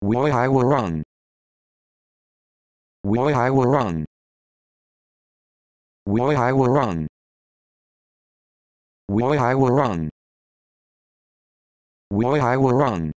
Why I will run. Why I will run. Why I will run. Why I will run. Why I will run.